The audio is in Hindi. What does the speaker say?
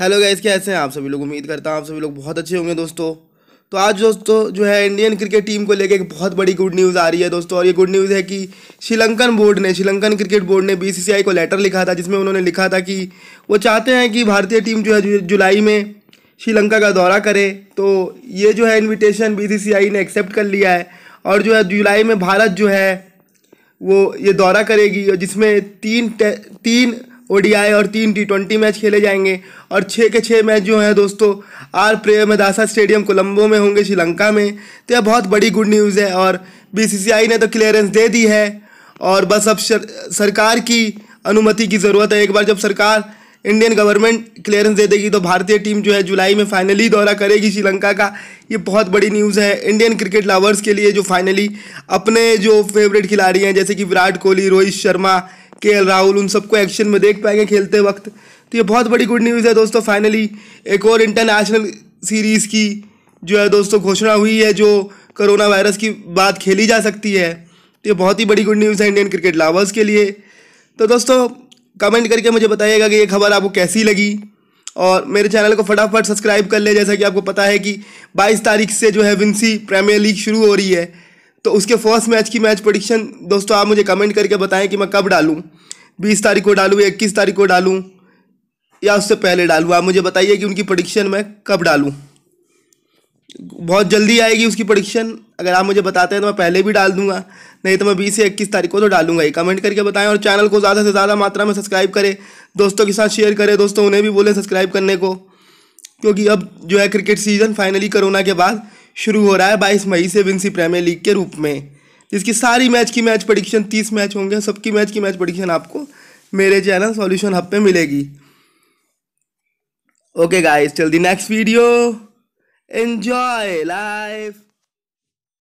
हेलो गाइस कैसे हैं आप सभी लोग उम्मीद करता हूँ आप सभी लोग बहुत अच्छे होंगे दोस्तों तो आज दोस्तों जो है इंडियन क्रिकेट टीम को लेकर एक बहुत बड़ी गुड न्यूज़ आ रही है दोस्तों और ये गुड न्यूज़ है कि श्रीलंकन बोर्ड ने श्रीलंकन क्रिकेट बोर्ड ने बीसीसीआई को लेटर लिखा था जिसमें उन्होंने लिखा था कि वो चाहते हैं कि भारतीय टीम जो है जुलाई में श्रीलंका का दौरा करे तो ये जो है इन्विटेशन बी ने एक्सेप्ट कर लिया है और जो है जुलाई में भारत जो है वो ये दौरा करेगी और जिसमें तीन तीन ओडीआई और तीन टी ट्वेंटी मैच खेले जाएंगे और छः के छः मैच जो हैं दोस्तों आर प्रेमदासा स्टेडियम कोलंबो में होंगे श्रीलंका में तो यह बहुत बड़ी गुड न्यूज़ है और बीसीसीआई ने तो क्लियरेंस दे दी है और बस अब सरकार की अनुमति की ज़रूरत है एक बार जब सरकार इंडियन गवर्नमेंट क्लियरेंस दे देगी तो भारतीय टीम जो है जुलाई में फाइनली दौरा करेगी श्रीलंका का ये बहुत बड़ी न्यूज़ है इंडियन क्रिकेट लवर्स के लिए जो फाइनली अपने जो फेवरेट खिलाड़ी हैं जैसे कि विराट कोहली रोहित शर्मा के एल राहुल उन सबको एक्शन में देख पाएंगे खेलते वक्त तो ये बहुत बड़ी गुड न्यूज़ है दोस्तों फाइनली एक और इंटरनेशनल सीरीज़ की जो है दोस्तों घोषणा हुई है जो कोरोना वायरस की बात खेली जा सकती है तो ये बहुत ही बड़ी गुड न्यूज़ है इंडियन क्रिकेट लावर्स के लिए तो दोस्तों कमेंट करके मुझे बताइएगा कि ये खबर आपको कैसी लगी और मेरे चैनल को फटाफट सब्सक्राइब कर ले जैसा कि आपको पता है कि 22 तारीख से जो है विंसी प्रीमियर लीग शुरू हो रही है तो उसके फर्स्ट मैच की मैच प्रोडिक्शन दोस्तों आप मुझे कमेंट करके बताएं कि मैं कब डालूँ बीस तारीख को डालूँ इक्कीस तारीख को डालूँ या उससे पहले डालूँ आप मुझे बताइए कि उनकी प्रडिक्शन मैं कब डालूँ बहुत जल्दी आएगी उसकी प्रडिक्शन अगर आप मुझे बताते हैं तो मैं पहले भी डाल दूंगा नहीं तो मैं बीस या इक्कीस तारीख को तो डालूंगा ही कमेंट करके बताएं और चैनल को ज़्यादा से ज़्यादा मात्रा में सब्सक्राइब करें दोस्तों के साथ शेयर करें दोस्तों उन्हें भी बोलें सब्सक्राइब करने को क्योंकि अब जो है क्रिकेट सीज़न फाइनली कोरोना के बाद शुरू हो रहा है बाईस मई से विंसी प्रीमियर लीग के रूप में जिसकी सारी मैच की मैच प्रडिक्शन तीस मैच होंगे सबकी मैच की मैच प्रडिक्शन आपको मेरे चैनल सॉल्यूशन हब पे मिलेगी ओके गाइस जल्दी नेक्स्ट वीडियो एंजॉय लाइफ